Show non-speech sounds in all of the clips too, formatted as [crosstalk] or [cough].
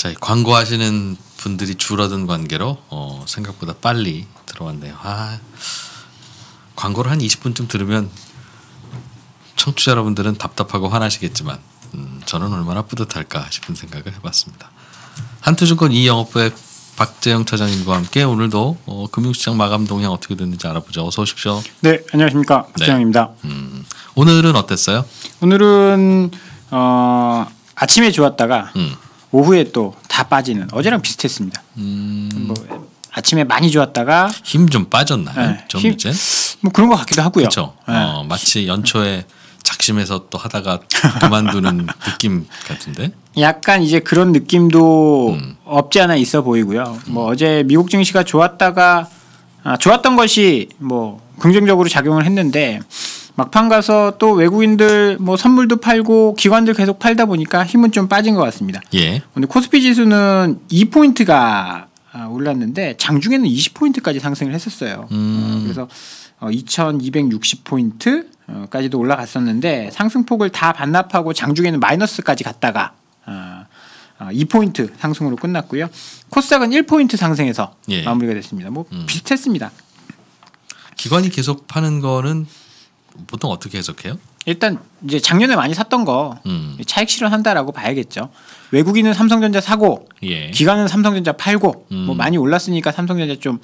자, 광고하시는 분들이 줄어든 관계로 어, 생각보다 빨리 들어왔네요. 아, 광고를 한 20분쯤 들으면 청취자 여러분들은 답답하고 화나시겠지만 음, 저는 얼마나 뿌듯할까 싶은 생각을 해봤습니다. 한투증권 이영업부의 박재영 차장님과 함께 오늘도 어, 금융시장 마감 동향 어떻게 됐는지 알아보죠. 어서 오십시오. 네, 안녕하십니까 네. 박재영입니다. 네. 음, 오늘은 어땠어요? 오늘은 어, 아침에 좋았다가 음. 오후에 또 다 빠지는 어제랑 비슷했습니다. 음... 뭐 아침에 많이 좋았다가 힘 좀 빠졌나요? 네. 좀제뭐 그런 것 같기도 하고요. 그렇 네. 어, 마치 연초에 작심해서 또 하다가 그만두는 [laughs] 느낌 같은데. 약간 이제 그런 느낌도 음. 없지 않아 있어 보이고요. 음. 어제 미국 증시가 좋았다가 아, 좋았던 것이 뭐 긍정적으로 작용을 했는데 막판 가서 또 외국인들 뭐 선물도 팔고 기관들 계속 팔다 보니까 힘은 좀 빠진 것 같습니다. 예. 오늘 코스피 지수는 2포인트가 아, 올랐는데 장중에는 20포인트까지 상승을 했었어요. 어, 음. 그래서 2260포인트 어, 어, 까지도 올라갔었는데 상승폭을 다 반납하고 장중에는 마이너스까지 갔다가 2포인트 상승으로 끝났고요. 코스닥은 1포인트 상승해서 예. 마무리가 됐습니다. 뭐 음. 비슷했습니다. 기관이 계속 파는 거는 보통 어떻게 해석해요? 일단 이제 작년에 많이 샀던 거 음. 차익 실현한다라고 봐야겠죠. 외국인은 삼성전자 사고, 예. 기관은 삼성전자 팔고, 음. 뭐 많이 올랐으니까 삼성전자 좀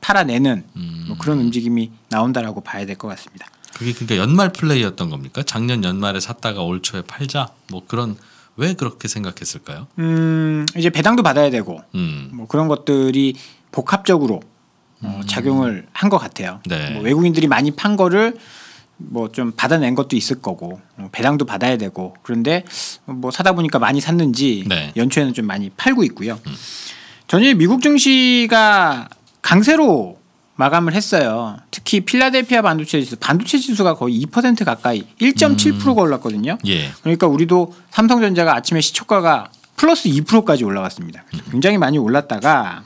팔아내는 뭐 음. 뭐 그런 움직임이 나온다라고 봐야 될 것 같습니다. 그게 그러니까 연말 플레이였던 겁니까? 작년 연말에 샀다가 올 초에 팔자 뭐 그런 왜 그렇게 생각했을까요? 음 이제 배당도 받아야 되고 음. 뭐 그런 것들이 복합적으로 어, 음. 작용을 한 것 같아요. 네. 뭐 외국인들이 많이 판 거를 뭐좀 받아낸 것도 있을 거고 어, 배당도 받아야 되고 그런데 뭐 사다 보니까 많이 샀는지 네. 연초에는 좀 많이 팔고 있고요. 음. 전일 미국 증시가 강세로 마감을 했어요. 특히 필라델피아 반도체 지수, 반도체 지수가 거의 2% 가까이 1.7%가 올랐거든요. 음. 예. 그러니까 우리도 삼성전자가 아침에 시초가가 플러스 2%까지 올라갔습니다. 음. 굉장히 많이 올랐다가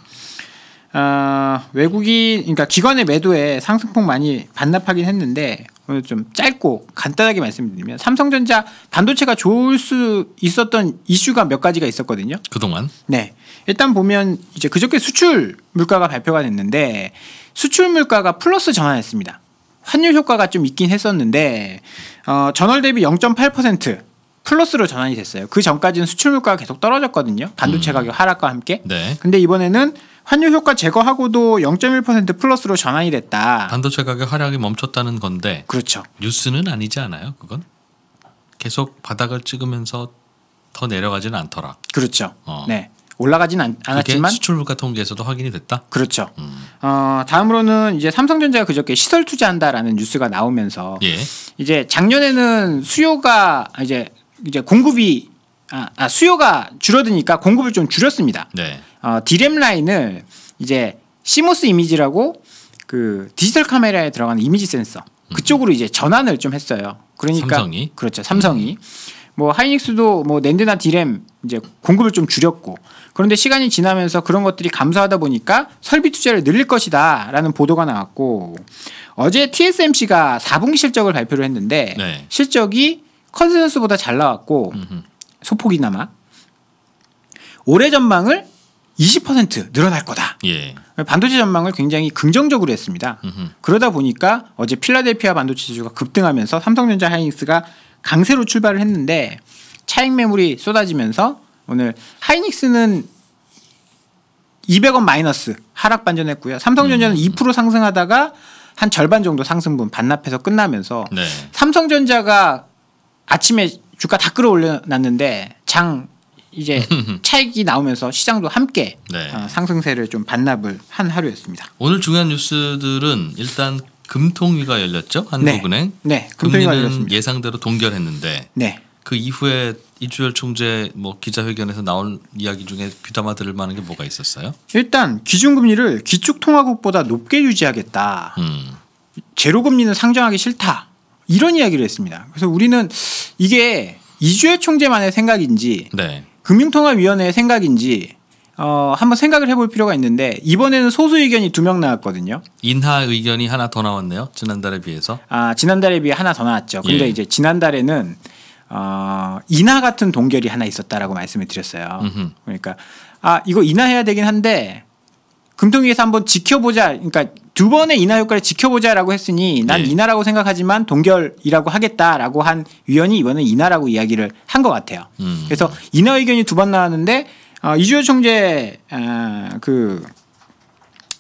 어, 외국인 그러니까 기관의 매도에 상승폭 많이 반납하긴 했는데 오늘 좀 짧고 간단하게 말씀드리면 삼성전자 반도체가 좋을 수 있었던 이슈가 몇 가지가 있었거든요. 그동안. 네. 일단 보면 이제 그저께 수출 물가가 발표가 됐는데 수출 물가가 플러스 전환했습니다. 환율 효과가 좀 있긴 했었는데 어, 전월 대비 0.8% 플러스로 전환이 됐어요. 그 전까지는 수출 물가가 계속 떨어졌거든요. 반도체 음. 가격 하락과 함께. 네. 근데 이번에는 환율 효과 제거하고도 0.1% 플러스로 전환이 됐다. 반도체 가격 하락이 멈췄다는 건데. 그렇죠. 뉴스는 아니지 않아요, 그건? 계속 바닥을 찍으면서 더 내려가지는 않더라. 그렇죠. 어. 네. 올라가진 않, 않았지만 수출 물가 통계에서도 확인이 됐다. 그렇죠. 음. 어, 다음으로는 이제 삼성전자가 그저께 시설 투자한다라는 뉴스가 나오면서 예. 이제 작년에는 수요가 이제 이제 공급이 아, 아 수요가 줄어드니까 공급을 좀 줄였습니다. 네. 어, 디램 라인을 이제 시모스 이미지라고 그 디지털 카메라에 들어가는 이미지 센서 음. 그쪽으로 이제 전환을 좀 했어요. 그러니까 삼성이 그렇죠. 삼성이 음. 뭐 하이닉스도 뭐 낸드나 디램 이제 공급을 좀 줄였고 그런데 시간이 지나면서 그런 것들이 감소하다 보니까 설비 투자를 늘릴 것이다라는 보도가 나왔고 어제 TSMC가 4분기 실적을 발표를 했는데 네. 실적이 컨센서스보다 잘 나왔고 음흠. 소폭이나마 올해 전망을 20% 늘어날 거다. 예. 반도체 전망을 굉장히 긍정적으로 했습니다. 음흠. 그러다 보니까 어제 필라델피아 반도체 지수가 급등하면서 삼성전자 하이닉스가 강세로 출발을 했는데 차익 매물이 쏟아지면서 오늘 하이닉스는 200원 마이너스 하락 반전했고요. 삼성전자는 음. 2% 상승하다가 한 절반 정도 상승분 반납해서 끝나면서 네. 삼성전자가 아침에 주가 다 끌어올려놨는데 장 이제 차익이 [laughs] 나오면서 시장도 함께 네. 어, 상승세를 좀 반납을 한 하루였습니다. 오늘 중요한 뉴스들은 일단 금통위가 열렸죠 한국은행. 네. 네. 금통위가 열렸습니다. 예상대로 동결했는데. 네. 그 이후에 이주열 총재 뭐 기자회견에서 나온 이야기 중에 귀담아 들을 만한 게 뭐가 있었어요? 일단 기준금리를 기축통화국보다 높게 유지하겠다. 음. 제로금리는 상정하기 싫다. 이런 이야기를 했습니다. 그래서 우리는 이게 이주열 총재만의 생각인지 네. 금융통화위원회의 생각인지 어, 한번 생각을 해볼 필요가 있는데 이번에는 소수 의견이 두 명 나왔거든요. 인하 의견이 하나 더 나왔네요. 지난달에 비해서. 아 지난달에 비해 하나 더 나왔죠. 근데 예. 이제 지난달에는 어, 인하 같은 동결이 하나 있었다라고 말씀을 드렸어요. 음흠. 그러니까 아 이거 인하해야 되긴 한데 금통위에서 한번 지켜보자. 그러니까 두 번의 인하 효과를 지켜보자라고 했으니 난 네. 인하라고 생각하지만 동결이라고 하겠다라고 한 위원이 이번에 인하라고 이야기를 한 것 같아요. 음. 그래서 인하 의견이 두 번 나왔는데 어, 이주호 총재 어, 그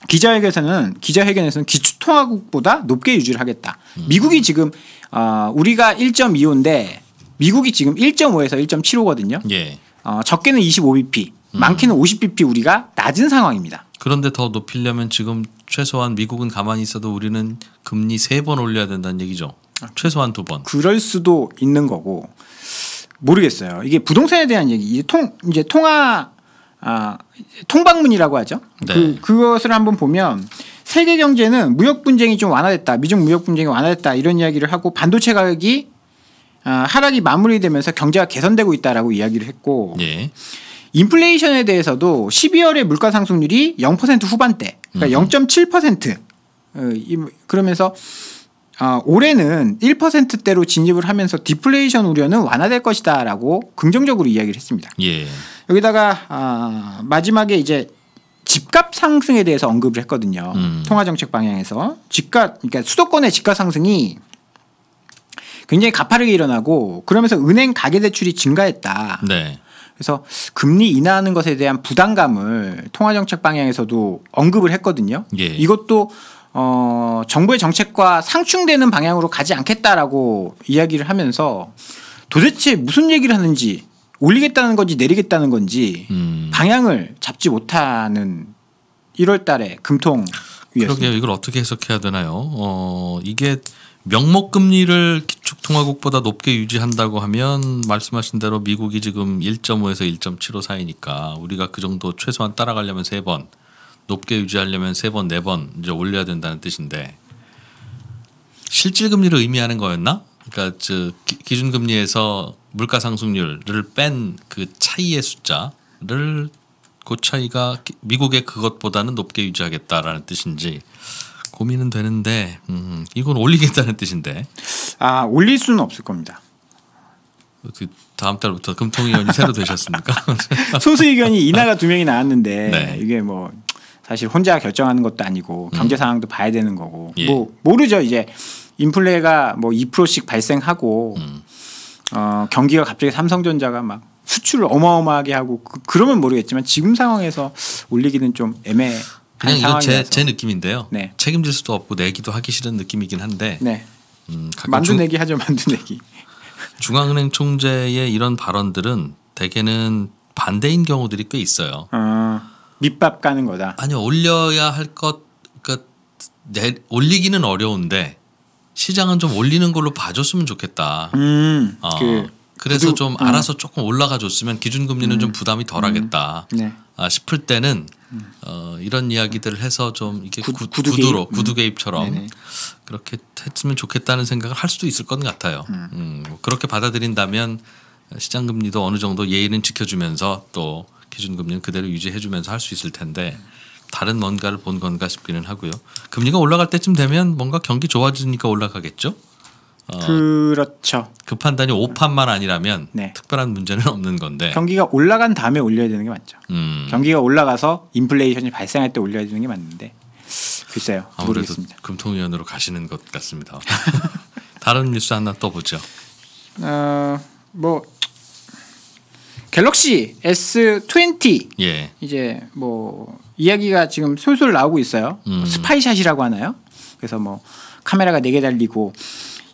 기자회견에서는 기자회견에서는 기초통화국보다 높게 유지를 하겠다. 음. 미국이 지금 어, 우리가 1.25인데 미국이 지금 1.5에서 1.75거든요. 예. 어, 적게는 25bp, 음. 많게는 50bp 우리가 낮은 상황입니다. 그런데 더 높이려면 지금 최소한 미국은 가만히 있어도 우리는 금리 세 번 올려야 된다는 얘기죠. 최소한 두 번. 그럴 수도 있는 거고 모르겠어요. 이게 부동산에 대한 얘기 이제 통 이제 통화 아 통방문이라고 하죠. 네. 그 그것을 한번 보면 세계 경제는 무역 분쟁이 좀 완화됐다. 미중 무역 분쟁이 완화됐다. 이런 이야기를 하고 반도체 가격이 아, 하락이 마무리되면서 경제가 개선되고 있다라고 이야기를 했고 예. 인플레이션에 대해서도 12월의 물가 상승률이 0% 후반대, 그러니까 음. 0.7% 어, 그러면서 아, 올해는 1%대로 진입을 하면서 디플레이션 우려는 완화될 것이다라고 긍정적으로 이야기를 했습니다. 예. 여기다가 아, 마지막에 이제 집값 상승에 대해서 언급을 했거든요. 음. 통화 정책 방향에서 집값 그러니까 수도권의 집값 상승이 굉장히 가파르게 일어나고 그러면서 은행 가계 대출이 증가했다. 네. 그래서 금리 인하하는 것에 대한 부담감을 통화정책 방향에서도 언급을 했거든요. 예. 이것도 어, 정부의 정책과 상충되는 방향으로 가지 않겠다라고 이야기를 하면서 도대체 무슨 얘기를 하는지 올리겠다는 건지 내리겠다는 건지 음. 방향을 잡지 못하는 1월 달에 금통 위에서. 그러게요. 이걸 어떻게 해석해야 되나요? 어, 이게 명목 금리를 기축통화국보다 높게 유지한다고 하면 말씀하신 대로 미국이 지금 1.5에서 1.75 사이니까 우리가 그 정도 최소한 따라가려면 세 번 높게 유지하려면 세 번 네번 네 이제 올려야 된다는 뜻인데 실질 금리를 의미하는 거였나? 그러니까 기준 금리에서 물가 상승률을 뺀 그 차이의 숫자를 그 차이가 미국의 그것보다는 높게 유지하겠다라는 뜻인지 고민은 되는데 음, 이건 올리겠다는 뜻인데 아 올릴 수는 없을 겁니다. 다음 달부터 금통위원이 새로 되셨습니까? [laughs] 소수 의견이 인하가 두 명이 나왔는데 네. 이게 뭐 사실 혼자 결정하는 것도 아니고 음. 경제 상황도 음. 봐야 되는 거고 예. 뭐 모르죠 이제 인플레가 뭐 2%씩 발생하고 음. 어, 경기가 갑자기 삼성전자가 막 수출을 어마어마하게 하고 그, 러면 모르겠지만 지금 상황에서 올리기는 좀 애매. 그냥 이건 제, 제 느낌인데요. 네. 책임질 수도 없고 내기도 하기 싫은 느낌이긴 한데. 네. 음, 만두내기 하죠 만두내기. [laughs] 중앙은행 총재의 이런 발언들은 대개는 반대인 경우들이 꽤 있어요. 아, 밑밥 까는 거다. 아니 올려야 할 것, 그러니까 내, 올리기는 어려운데 시장은 좀 올리는 걸로 봐줬으면 좋겠다. 음, 어, 그, 래서좀 음. 알아서 조금 올라가 줬으면 기준금리는 음, 좀 부담이 덜하겠다. 음. 네. 아, 싶을 때는 음. 어, 이런 이야기들을 해서 좀 이게 구, 구 구두 구두로 구두 개입처럼 음. 그렇게 했으면 좋겠다는 생각을 할 수도 있을 것 같아요. 음. 음, 뭐 그렇게 받아들인다면 시장 금리도 어느 정도 예의는 지켜주면서 또 기준 금리는 그대로 유지해주면서 할 수 있을 텐데 다른 뭔가를 본 건가 싶기는 하고요. 금리가 올라갈 때쯤 되면 뭔가 경기 좋아지니까 올라가겠죠. 어, 그렇죠. 그 판단이 오판만 아니라면 네. 특별한 문제는 없는 건데 경기가 올라간 다음에 올려야 되는 게 맞죠. 음. 경기가 올라가서 인플레이션이 발생할 때 올려야 되는 게 맞는데 글쎄요. 아무래도 모르겠습니다. 금통위원으로 가시는 것 같습니다. [laughs] 다른 뉴스 하나 또 보죠. 어, 뭐 갤럭시 S20 예. 이제 뭐 이야기가 지금 솔솔 나오고 있어요. 음. 스파이샷이라고 하나요? 그래서 뭐 카메라가 네 개 달리고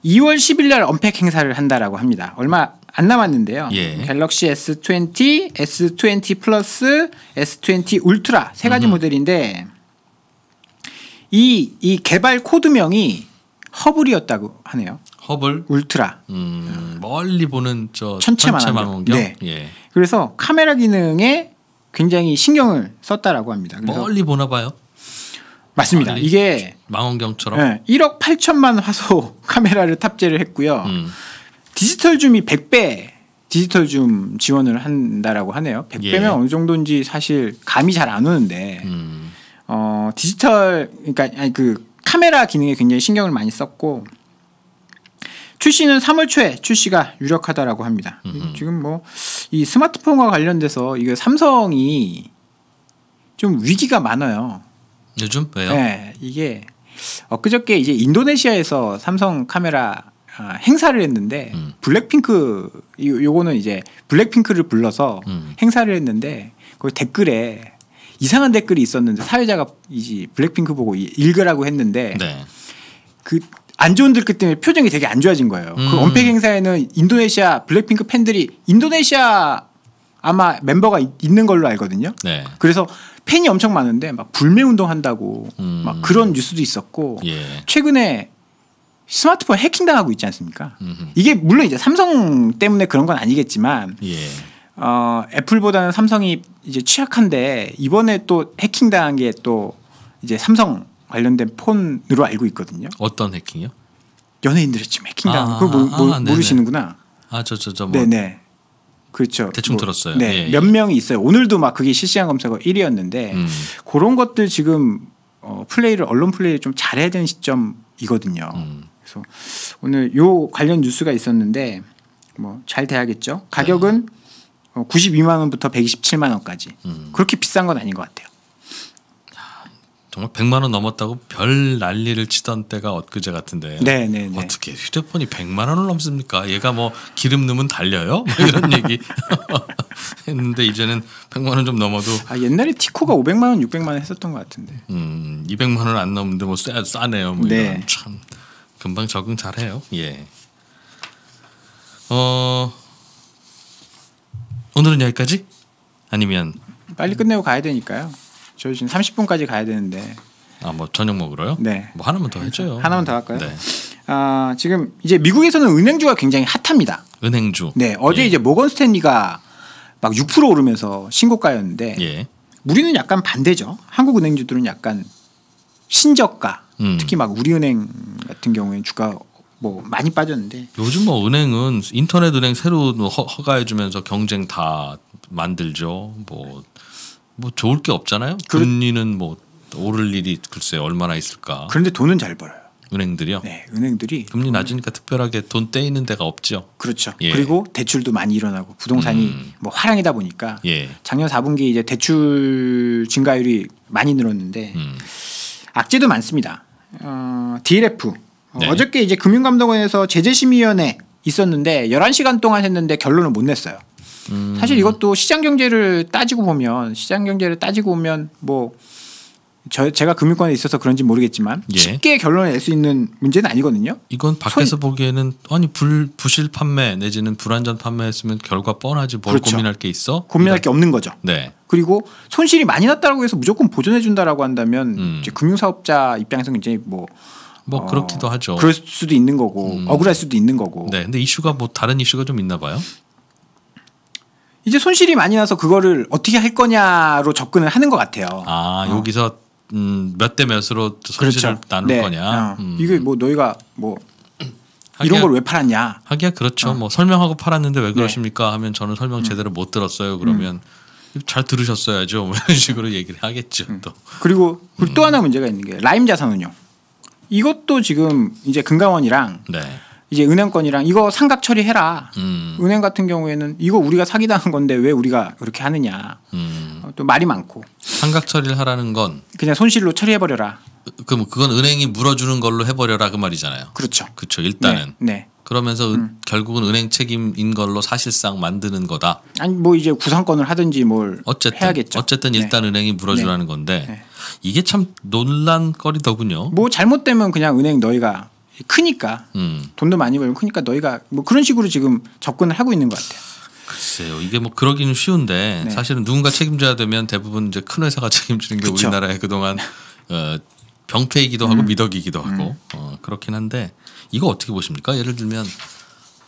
2월 10일 날 언팩 행사를 한다라고 합니다. 얼마 안 남았는데요. 예. 갤럭시 S20, S20 플러스, S20 울트라 세 가지 음 모델인데 이, 이 개발 코드명이 허블이었다고 하네요. 허블 울트라. 음, 멀리 보는 저 천체망원경. 네. 예. 그래서 카메라 기능에 굉장히 신경을 썼다라고 합니다. 멀리 보나 봐요. 맞습니다. 아, 이게 망원경처럼 네, 1억 8천만 화소 [laughs] 카메라를 탑재를 했고요. 음. 디지털 줌이 100배 디지털 줌 지원을 한다라고 하네요. 100배면 예. 어느 정도인지 사실 감이 잘 안 오는데 음. 어, 디지털 그러니까 아니 그 카메라 기능에 굉장히 신경을 많이 썼고 출시는 3월 초에 출시가 유력하다라고 합니다. 음흠. 지금 뭐 이 스마트폰과 관련돼서 이게 삼성이 좀 위기가 많아요. 요즘 왜요? 네, 이게 엊그저께 이제 인도네시아에서 삼성 카메라 어, 행사를 했는데 음. 블랙핑크 요, 요거는 이제 블랙핑크를 불러서 음. 행사를 했는데 그 댓글에 이상한 댓글이 있었는데 사회자가 이제 블랙핑크 보고 읽으라고 했는데 네. 그안 좋은 댓글 때문에 표정이 되게 안 좋아진 거예요. 그 음. 그 언팩 행사에는 인도네시아 블랙핑크 팬들이 인도네시아 아마 멤버가 있는 걸로 알거든요. 네. 그래서 팬이 엄청 많은데 막 불매 운동한다고 음. 막 그런 뉴스도 있었고 예. 최근에 스마트폰 해킹 당하고 있지 않습니까? 음흠. 이게 물론 이제 삼성 때문에 그런 건 아니겠지만 예. 어, 애플보다는 삼성이 이제 취약한데 이번에 또 해킹 당한 게 또 이제 삼성 관련된 폰으로 알고 있거든요. 어떤 해킹이요? 연예인들이 지금 해킹 당한 아, 거 뭐, 뭐, 아, 아, 아 모르시는구나. 아저 저저 뭐. 네네. 그렇죠. 대충 뭐, 들었어요. 네, 예, 예. 몇 명이 있어요. 오늘도 막 그게 실시간 검색어 1위였는데 음. 그런 것들 지금 어, 플레이를 언론 플레이를 좀 잘해야 되는 시점이거든요. 음. 그래서 오늘 요 관련 뉴스가 있었는데 뭐 잘 돼야겠죠. 가격은 네. 어, 92만 원부터 127만 원까지 음. 그렇게 비싼 건 아닌 것 같아요. 정말 100만 원 넘었다고 별 난리를 치던 때가 엊그제 같은데 네네네. 네, 네. 어떻게 휴대폰이 100만 원을 넘습니까? 얘가 뭐 기름 넣으면 달려요? 뭐 이런 [laughs] 얘기 [laughs] 했는데 이제는 100만 원 좀 넘어도 아 옛날에 티코가 500만 원, 600만 원 했었던 것 같은데 음 200만 원 안 넘는데 뭐 싸, 싸네요 뭐 네. 이런 참 금방 적응 잘해요 예 어. 오늘은 여기까지? 아니면 빨리 끝내고 가야 되니까요. 저희 지금 30분까지 가야 되는데. 아 뭐 저녁 먹으러요? 네. 뭐 하나만 더 해줘요. 하나만 더 할까요? 네. 아 지금 이제 미국에서는 은행주가 굉장히 핫합니다. 은행주. 네. 어제 예. 이제 모건 스탠리가 막 6% 오르면서 신고가였는데. 예. 우리는 약간 반대죠. 한국 은행주들은 약간 신저가. 음. 특히 막 우리은행 같은 경우에는 주가 뭐 많이 빠졌는데 요즘 뭐 은행은 인터넷 은행 새로 허가해주면서 경쟁 다 만들죠. 뭐뭐 좋을 게 없잖아요. 금리는 뭐 오를 일이 글쎄 얼마나 있을까. 그런데 돈은 잘 벌어요. 은행들이요. 네, 은행들이 금리 돈 낮으니까 특별하게 돈 떼이는 데가 없죠. 그렇죠. 예. 그리고 대출도 많이 일어나고 부동산이 음. 뭐 화랑이다 보니까 예. 작년 4분기 이제 대출 증가율이 많이 늘었는데 음. 악재도 많습니다. 어, DLF 어, 네. 어저께 이제 금융감독원에서 제재심의위원회 있었는데 11시간 동안 했는데 결론을 못 냈어요. 음. 사실 이것도 시장 경제를 따지고 보면 시장 경제를 따지고 보면 뭐 저, 제가 금융권에 있어서 그런지 모르겠지만 예. 쉽게 결론을 낼 수 있는 문제는 아니거든요. 이건 밖에서 손... 보기에는 아니 불, 부실 판매 내지는 불완전 판매했으면 결과 뻔하지 뭘 그렇죠. 고민할 게 있어? 고민할 이런... 게 없는 거죠. 네. 그리고 손실이 많이 났다고 해서 무조건 보존해 준다라고 한다면 음. 이제 금융사업자 입장에서는 굉장히 뭐뭐 뭐 어, 그렇기도 하죠. 그럴 수도 있는 거고 음. 억울할 수도 있는 거고. 네, 근데 이슈가 뭐 다른 이슈가 좀 있나 봐요. 이제 손실이 많이 나서 그거를 어떻게 할 거냐로 접근을 하는 것 같아요. 아 여기서 음, 몇대 몇으로 손실을 그렇죠. 나눌 네. 거냐. 어. 음. 이게 뭐 너희가 뭐 이런 걸 왜 팔았냐. 하기야 그렇죠. 어. 뭐 설명하고 팔았는데 왜 네. 그러십니까 네. 하면 저는 설명 음. 제대로 음. 못 들었어요. 그러면 음. 잘 들으셨어야죠. 뭐 이런 식으로 얘기를 하겠죠. 음. 또 그리고, 그리 음. 하나 문제가 있는 게 라임 자산운용. 이것도 지금 이제 금강원이랑 네. 이제 은행권이랑 이거 상각 처리해라. 음. 은행 같은 경우에는 이거 우리가 사기당한 건데 왜 우리가 그렇게 하느냐. 음. 또 말이 많고. 상각 처리를 하라는 건 그냥 손실로 처리해 버려라. 그, 그럼 그건 은행이 물어주는 걸로 해버려라 그 말이잖아요. 그렇죠. 그렇죠. 일단은. 네. 네. 그러면서 음. 결국은 은행 책임인 걸로 사실상 만드는 거다. 아니 뭐 이제 구상권을 하든지 뭘 어쨌든, 해야겠죠. 어쨌든 네. 일단 네. 은행이 물어주라는 네. 건데 네. 이게 참 논란거리더군요. 뭐 잘못되면 그냥 은행 너희가 크니까 음. 돈도 많이 벌고 크니까 너희가 뭐 그런 식으로 지금 접근을 하고 있는 것 같아요. 글쎄요. 이게 뭐 그러기는 쉬운데 네. 사실은 누군가 책임져야 되면 대부분 이제 큰 회사가 [laughs] 책임지는 게 그쵸. 우리나라에 그동안 어, 병폐이기도 하고 음. 미덕이기도 하고 음. 어, 그렇긴 한데 이거 어떻게 보십니까? 예를 들면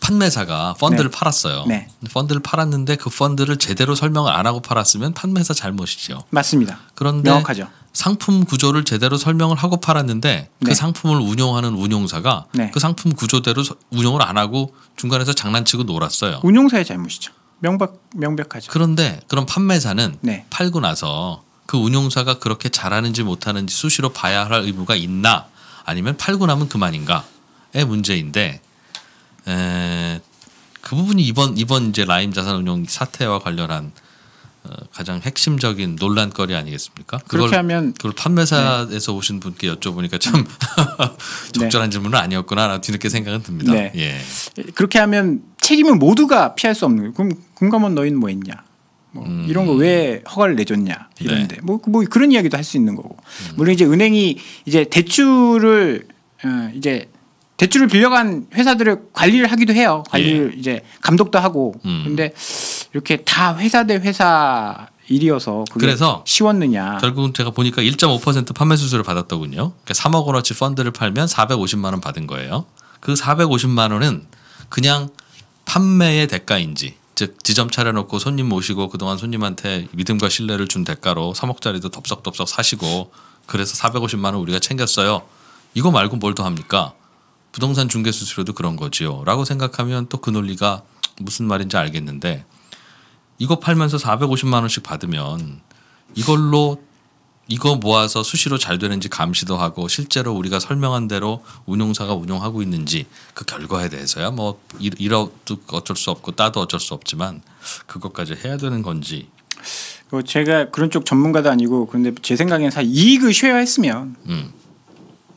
판매사가 펀드를 네. 팔았어요. 네. 펀드를 팔았는데 그 펀드를 제대로 설명을 안 하고 팔았으면 판매사 잘못이죠. 맞습니다. 그런데 명확하죠. 상품 구조를 제대로 설명을 하고 팔았는데 그 네. 상품을 운영하는 운용사가 네. 그 상품 구조대로 운영을안 하고 중간에서 장난치고 놀았어요. 운용사의 잘못이죠. 명박 명백하죠. 그런데 그런 판매사는 네. 팔고 나서 그 운용사가 그렇게 잘하는지 못하는지 수시로 봐야 할 의무가 있나 아니면 팔고 나면 그만인가의 문제인데 에, 그 부분이 이번 이번 이제 라임 자산운용 사태와 관련한 어, 가장 핵심적인 논란거리 아니겠습니까? 그걸, 그렇게 하면 그걸 판매사에서 네. 오신 분께 여쭤보니까 참 [laughs] 네. 적절한 네. 질문은 아니었구나 뒤늦게 생각은 듭니다. 네. 예. 그렇게 하면 책임은 모두가 피할 수 없는 거예요. 그럼 금감원 너희는 뭐 했냐? 뭐 음. 이런 거 왜 허가를 내줬냐 이런데 뭐뭐 네. 그, 뭐 그런 이야기도 할 수 있는 거고 음. 물론 이제 은행이 이제 대출을 어, 이제 대출을 빌려간 회사들을 관리를 하기도 해요 관리를 예. 이제 감독도 하고 음. 근데 이렇게 다 회사 대 회사 일이어서 그래서 쉬웠느냐. 결국은 제가 보니까 1.5% 판매 수수료를 받았더군요. 그러니까 3억 원어치 펀드를 팔면 450만 원 받은 거예요. 그 450만 원은 그냥 판매의 대가인지 즉 지점 차려놓고 손님 모시고 그동안 손님한테 믿음과 신뢰를 준 대가로 3억짜리도 덥석덥석 사시고 그래서 450만 원 우리가 챙겼어요. 이거 말고 뭘 더 합니까? 부동산 중개 수수료도 그런 거지요. 라고 생각하면 또 그 논리가 무슨 말인지 알겠는데 이거 팔면서 450만 원씩 받으면 이걸로 이거 모아서 수시로 잘 되는지 감시도 하고 실제로 우리가 설명한 대로 운용사가 운용하고 있는지 그 결과에 대해서야 뭐 이러도 어쩔 수 없고 따도 어쩔 수 없지만 그것까지 해야 되는 건지 그 제가 그런 쪽 전문가도 아니고 그런데 제 생각에는 사 이익을 쉐어했으면 음.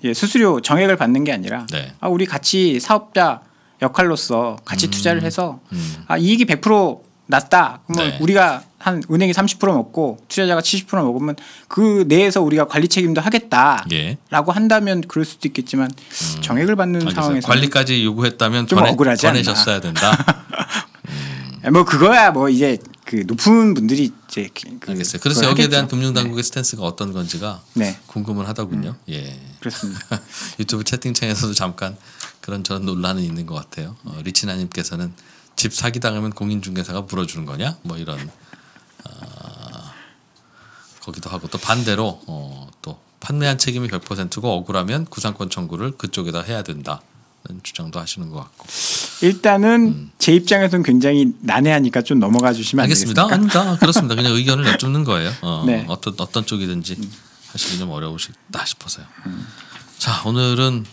예, 수수료 정액을 받는 게 아니라 네. 아, 우리 같이 사업자 역할로서 같이 음. 투자를 해서 음. 아, 이익이 100% 낮다. 그러면 네. 우리가 한 은행이 30% 먹고 투자자가 70% 먹으면 그 내에서 우리가 관리 책임도 하겠다라고 예. 한다면 그럴 수도 있겠지만 음. 정액을 받는 상황에서 관리까지 요구했다면 좀 전해, 억울하지 전해졌어야 된다. [laughs] 음. 뭐 그거야 뭐 이제 그 높은 분들이 이제 그 알겠어요. 그래서 여기에 하겠죠. 대한 금융 당국의 네. 스탠스가 어떤 건지가 네. 궁금을하더군요 음. 예, 그렇습니다. [laughs] 유튜브 채팅창에서도 잠깐 그런 저런 논란은 있는 것 같아요. 어, 리치나님께서는 집 사기 당하면 공인중개사가 물어주는 거냐? 뭐 이런 어, 거기도 하고 또 반대로 어, 또 판매한 책임이 100%고 억울하면 구상권 청구를 그쪽에다 해야 된다. 주장도 하시는 것 같고 일단은 음. 제 입장에서는 굉장히 난해하니까 좀 넘어가 주시면 알겠습니다. 아닙니다. 그렇습니다. 그냥 의견을 내쫓는 거예요. 어, 네. 어떤 어떤 쪽이든지 음. 하시기 좀 어려우시다 싶어서요. 음. 자 오늘은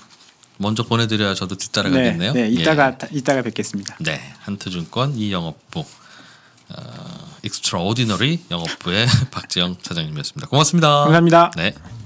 먼저 보내드려야 저도 뒤따라가겠네요. 네, 네 예. 이따가 예. 이따가 뵙겠습니다. 네, 한트증권 이영업부 익스트라오디너리 영업부의 [laughs] 박지영 사장님이었습니다. 고맙습니다. 감사합니다. 네.